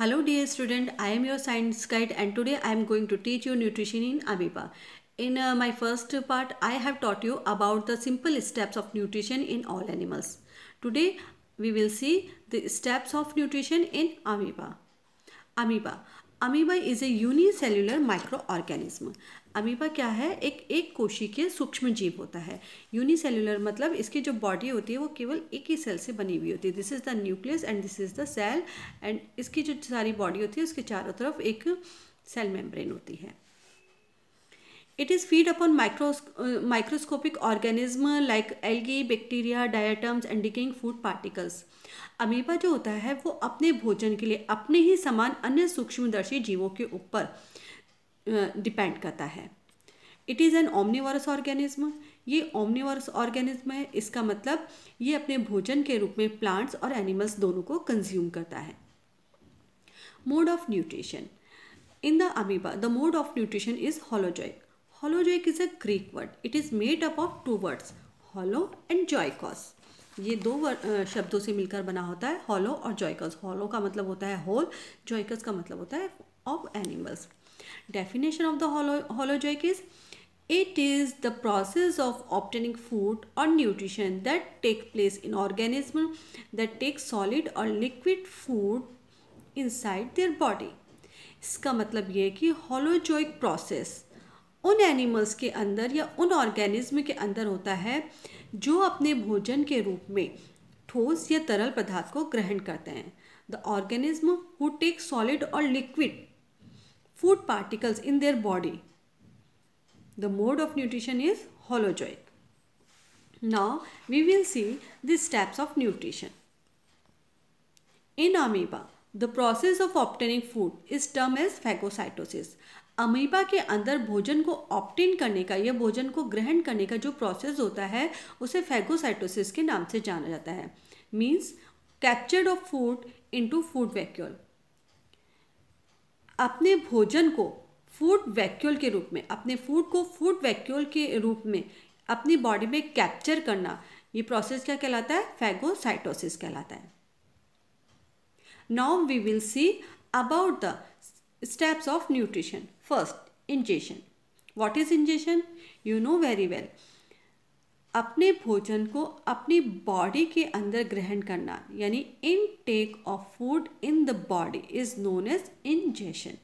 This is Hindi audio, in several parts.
Hello dear student, I am your science guide and today I am going to teach you nutrition in amoeba. In uh, my first part, I have taught you about the simple steps of nutrition in all animals. Today, we will see the steps of nutrition in amoeba. Amoeba. Amoeba is a unicellular microorganism amoeba क्या है एक एक कोशिकीय सूक्ष्म जीव होता है यूनिसेल्युलर मतलब इसकी जो बॉडी होती है वो केवल एक ही सेल से बनी हुई होती है this is the nucleus and this is the cell and इसकी जो सारी बॉडी होती है उसके चारों तरफ एक सेल मेम्ब्रेन होती है it is feed upon micro microscopic organism like like bacteria diatoms and decaying food particles amoeba जो होता है वो अपने भोजन के लिए अपने ही समान अन्य सूक्ष्मदर्शी जीवों के ऊपर डिपेंड करता है it is an omnivorous organism ये ओमनीवर्स ऑर्गेनिज्म है इसका मतलब ये अपने भोजन के रूप में प्लांट्स और एनिमल्स दोनों को कंज्यूम करता है mode of nutrition in the amoeba the mode of nutrition is holozoic holozoic is a Greek word it is made up of two words holo and zoikos ये दो शब्दों से मिलकर बना होता है हॉलो और जॉयकॉस हॉलो का मतलब होता है होल जॉयकस का मतलब होता है of animals Definition of the holo holozoic is it is the process of obtaining food or nutrition that take place in organism that take solid or liquid food inside their body. इसका मतलब ये है कि होलोजोइक प्रोसेस उन एनिमल्स के अंदर या उन ऑर्गेनिज्म के अंदर होता है जो अपने भोजन के रूप में ठोस या तरल पदार्थ को ग्रहण करते हैं the organism who take solid और liquid food particles in their body. The mode of nutrition is holozoic. Now we will see the steps of nutrition. In amoeba, the process of obtaining food is termed as phagocytosis. Amoeba के अंदर भोजन को ऑप्टेन करने का या भोजन को ग्रहण करने का जो प्रोसेस होता है उसे फैगोसाइटोसिस के नाम से जाना जाता है means captured of food into food vacuole अपने भोजन को फूड वैक्यूल के रूप में अपने फूड को फूड वैक्यूल के रूप में अपनी बॉडी में कैप्चर करना ये प्रोसेस क्या कहलाता है फैगोसाइटोसिस कहलाता है now we will see about the steps of nutrition first ingestion what is ingestion you know very well अपने भोजन को अपनी बॉडी के अंदर ग्रहण करना यानी intake of food in the body is known as ingestion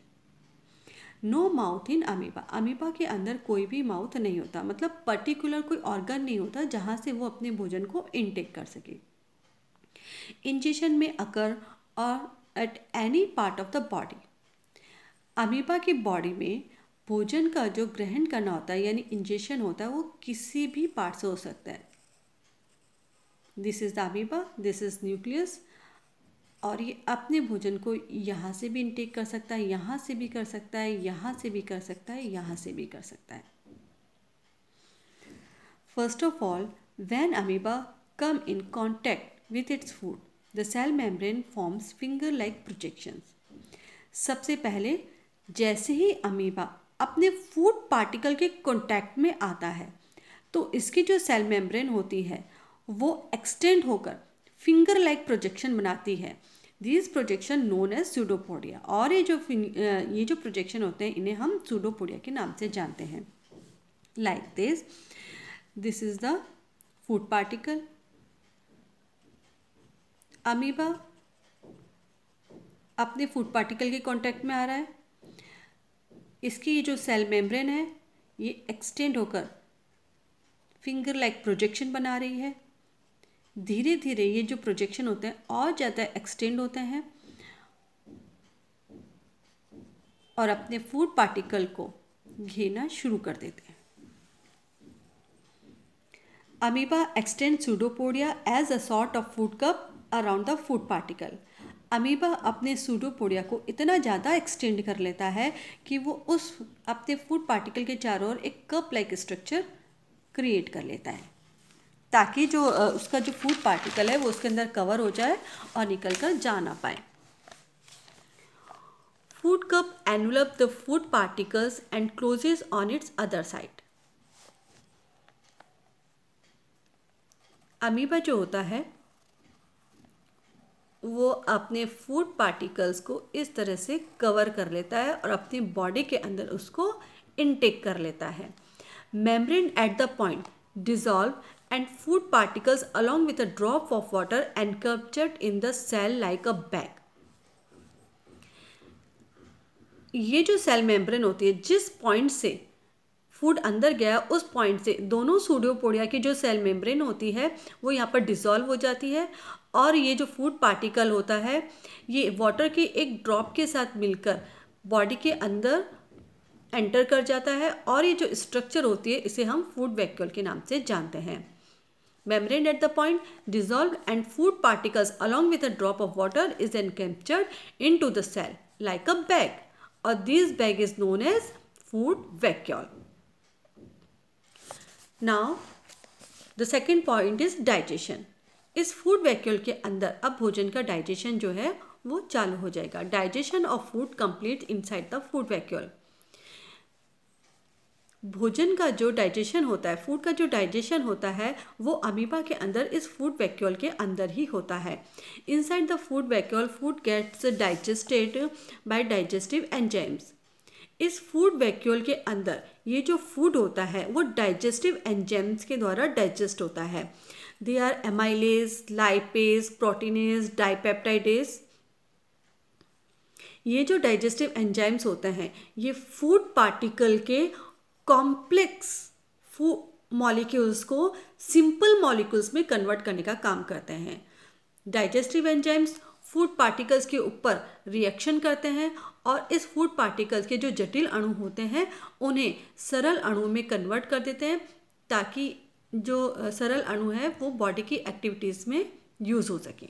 no mouth in amoeba amoeba के अंदर कोई भी माउथ नहीं होता मतलब पर्टिकुलर कोई ऑर्गन नहीं होता जहाँ से वो अपने भोजन को इनटेक कर सके इंजेशन में अकर और at any part of the body amoeba की बॉडी में भोजन का जो ग्रहण करना होता है यानी इंजेशन होता है वो किसी भी पार्ट से हो सकता है this is the amoeba this is nucleus और ये अपने भोजन को यहाँ से भी इनटेक कर सकता है यहाँ से भी कर सकता है यहाँ से भी कर सकता है यहाँ से भी कर सकता है first of all when amoeba come in contact with its food the cell membrane forms finger like projections सबसे पहले जैसे ही अमीबा अपने फूड पार्टिकल के कॉन्टैक्ट में आता है तो इसकी जो सेल मेम्ब्रेन होती है वो एक्सटेंड होकर फिंगर लाइक प्रोजेक्शन बनाती है this projection known as pseudopodia और ये जो ये जो प्रोजेक्शन होते हैं इन्हें हम सूडोपोडिया के नाम से जानते हैं like this this is the food particle amoeba अपने फूड पार्टिकल के कांटेक्ट में आ रहा है इसकी जो सेल मेम्ब्रेन है ये एक्सटेंड होकर फिंगर लाइक प्रोजेक्शन बना रही है धीरे धीरे ये जो प्रोजेक्शन होते हैं और ज़्यादा एक्सटेंड होते हैं और अपने फूड पार्टिकल को घेरना शुरू कर देते हैं amoeba extend pseudopodia as a sort of food cup around the food particle amoeba अपने सूडोपोडिया को इतना ज़्यादा एक्सटेंड कर लेता है कि वो उस अपने फूड पार्टिकल के चारों ओर एक कप लाइक स्ट्रक्चर क्रिएट कर लेता है ताकि जो उसका जो फूड पार्टिकल है वो उसके अंदर कवर हो जाए और निकल कर जा ना पाए food cup envelop the food particles and closes on its other side amoeba जो होता है वो अपने फूड पार्टिकल्स को इस तरह से कवर कर लेता है और अपनी बॉडी के अंदर उसको इनटेक कर लेता है membrane at the point dissolve and food particles along with a drop of water and captured in the cell like a bag ये जो सेल मेम्ब्रेन होती है जिस पॉइंट से फूड अंदर गया उस पॉइंट से दोनों सूडियोपोडिया की जो सेल मेम्ब्रेन होती है वो यहाँ पर डिसॉल्व हो जाती है और ये जो फूड पार्टिकल होता है ये वाटर के एक ड्रॉप के साथ मिलकर बॉडी के अंदर एंटर कर जाता है और ये जो स्ट्रक्चर होती है इसे हम फूड वैक्यूल के नाम से जानते हैं membrane at the point dissolve and food particles along with a drop of water is an captured into the cell like a bag और this bag is known as food vacuole now the second point is digestion इस फूड वैक्यूल के अंदर अब भोजन का डाइजेशन जो है वो चालू हो जाएगा digestion of food complete inside the food vacuole भोजन का जो डाइजेशन होता है फूड का जो डाइजेशन होता है वो अमीबा के अंदर इस फूड वैक्यूल के अंदर ही होता है inside the food vacuole food gets digested by digestive enzymes इस फूड वैक्यूल के अंदर ये जो फूड होता है वो डाइजेस्टिव एंजाइम्स के द्वारा डाइजेस्ट होता है they are amylase lipase proteinase dipeptidase ये जो डाइजेस्टिव एंजाइम्स होते हैं ये फूड पार्टिकल के कॉम्प्लेक्स मॉलिक्यूल्स को सिंपल मॉलिक्यूल्स में कन्वर्ट करने का काम करते हैं डाइजेस्टिव एंजाइम्स फूड पार्टिकल्स के ऊपर रिएक्शन करते हैं और इस फूड पार्टिकल्स के जो जटिल अणु होते हैं उन्हें सरल अणु में कन्वर्ट कर देते हैं ताकि जो सरल अणु है वो बॉडी की एक्टिविटीज़ में यूज़ हो सकें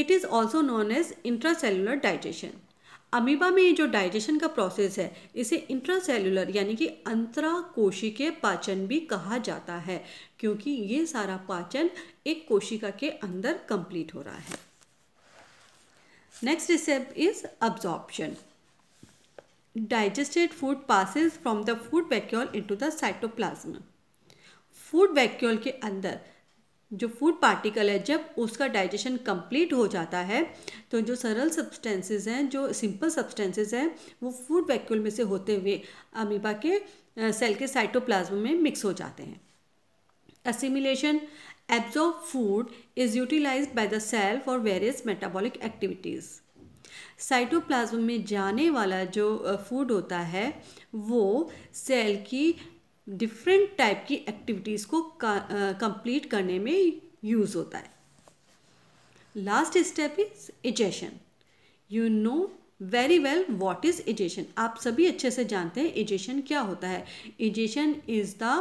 it is also known as intracellular digestion amoeba में जो डाइजेशन का प्रोसेस है इसे इंट्रासेलुलर यानी कि अंतरा कोशिके पाचन भी कहा जाता है क्योंकि ये सारा पाचन एक कोशिका के अंदर कंप्लीट हो रहा है next step is absorption digested food passes from the food vacuole into the cytoplasm. Food vacuole के अंदर जो फूड पार्टिकल है जब उसका डाइजेशन कंप्लीट हो जाता है तो जो सरल सब्सटेंसेस हैं जो सिंपल सब्सटेंसेस हैं वो फूड वैक्यूल में से होते हुए अमीबा के सेल के साइटोप्लाज्म में मिक्स हो जाते हैं assimilation absorb food is utilize by the cell for various metabolic activities cytoplasm में जाने वाला जो फूड होता है वो सेल की डिफरेंट टाइप की एक्टिविटीज़ को कंप्लीट करने में यूज़ होता है last step is egestion you know very well what is egestion आप सभी अच्छे से जानते हैं एजेशन क्या होता है egestion is the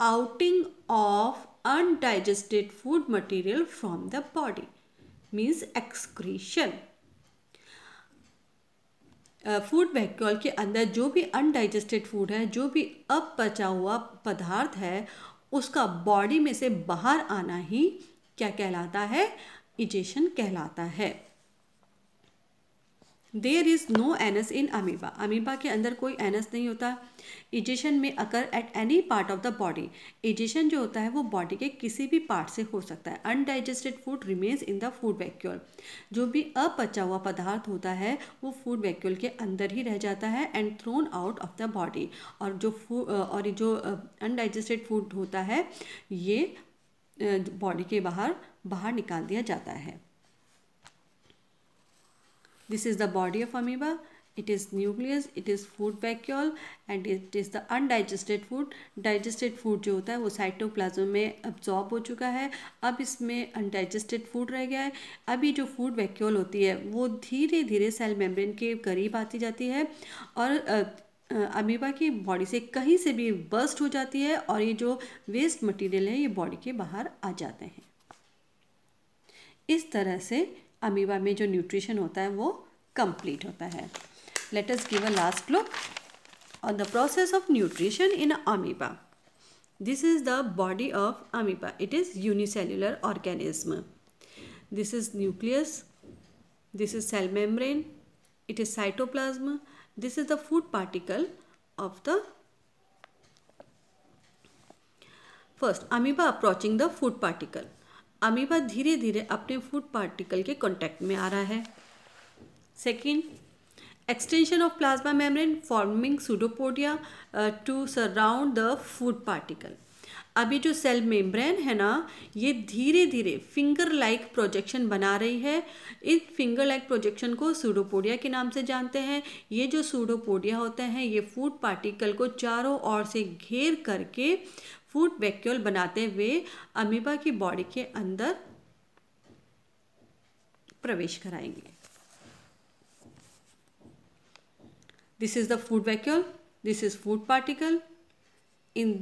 outing of undigested food material from the body means excretion food vacuole के अंदर जो भी अनडाइजेस्टेड फूड है जो भी अब पचा हुआ पदार्थ है उसका बॉडी में से बाहर आना ही क्या कहलाता है इजेशन कहलाता है there is no anus in amoeba amoeba के अंदर कोई एनस नहीं होता इजेशन में occur at any part of the body egestion जो होता है वो बॉडी के किसी भी पार्ट से हो सकता है undigested food remains in the food vacuole जो भी अपचा हुआ पदार्थ होता है वो फूड वैक्यूल के अंदर ही रह जाता है and thrown out of the body और जो फूड और जो अनडाइजेस्टेड फूड होता है ये बॉडी के बाहर बाहर निकाल दिया जाता है This is the body of amoeba. It is nucleus, it is food vacuole and it is the undigested food. Digested food जो होता है वो साइटोप्लाज्म में अब्जॉर्ब हो चुका है अब इसमें अनडाइजेस्टेड फूड रह गया है अभी जो फूड वैक्यूल होती है वो धीरे धीरे सेल मेम्ब्रेन के करीब आती जाती है और अमीबा की बॉडी से कहीं से भी बर्स्ट हो जाती है और ये जो वेस्ट मटेरियल है ये बॉडी के बाहर आ जाते हैं इस तरह से अमीबा में जो न्यूट्रिशन होता है वो कंप्लीट होता है let us give a last look on the process of nutrition in amoeba this is the body of amoeba it is unicellular organism this is nucleus this is cell membrane it is cytoplasm this is the food particle of the first amoeba approaching the food particle amoeba धीरे धीरे अपने फूड पार्टिकल के कॉन्टैक्ट में आ रहा है second extension of plasma membrane forming pseudopodia to surround the food particle अभी जो सेल मेम्ब्रेन है ना ये धीरे धीरे फिंगर लाइक प्रोजेक्शन बना रही है इस फिंगर लाइक प्रोजेक्शन को सूडोपोडिया के नाम से जानते हैं ये जो सूडोपोडिया होते हैं ये फूड पार्टिकल को चारों ओर से घेर करके फूड वैक्यूल बनाते हुए अमीबा की बॉडी के अंदर प्रवेश कराएंगे this is the food vacuole this is food particle in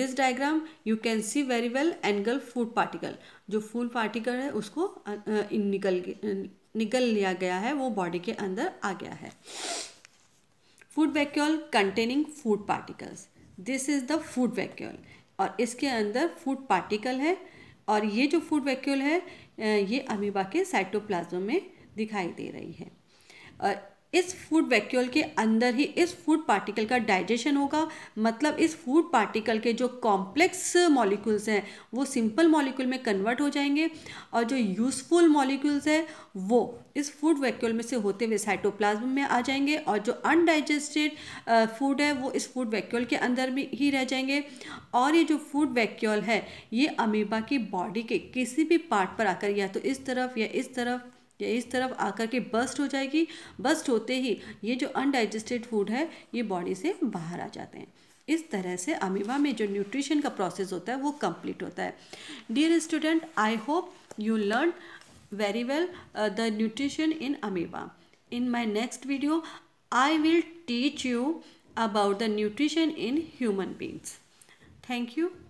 this diagram you can see very well angle food particle जो फूड पार्टिकल है उसको uh, uh, निकल uh, निकल लिया गया है वो बॉडी के अंदर आ गया है food vacuole containing food particles this is the food vacuole और इसके अंदर फूड पार्टिकल है और ये जो फूड वैक्यूल है ये अमीबा के साइटोप्लाज्म में दिखाई दे रही है और इस फूड वैक्यूल के अंदर ही इस फूड पार्टिकल का डाइजेशन होगा मतलब इस फूड पार्टिकल के जो कॉम्प्लेक्स मॉलिक्यूल्स हैं वो सिंपल मॉलिक्यूल में कन्वर्ट हो जाएंगे और जो यूज़फुल मॉलिक्यूल्स हैं वो इस फूड वैक्यूल में से होते हुए साइटोप्लाज्म में आ जाएंगे और जो अनडाइजेस्टेड फूड है वो इस फूड वैक्यूल के अंदर में ही रह जाएंगे और ये जो फूड वैक्यूल है ये अमीबा की बॉडी के किसी भी पार्ट पर आकर या तो इस तरफ या इस तरफ ये इस तरफ आकर के बस्ट हो जाएगी बस्ट होते ही ये जो अनडाइजेस्टेड फूड है ये बॉडी से बाहर आ जाते हैं इस तरह से अमीबा में जो न्यूट्रिशन का प्रोसेस होता है वो कंप्लीट होता है dear student I hope you learn very well the nutrition in amoeba in my next video I will teach you about the nutrition in human beings thank you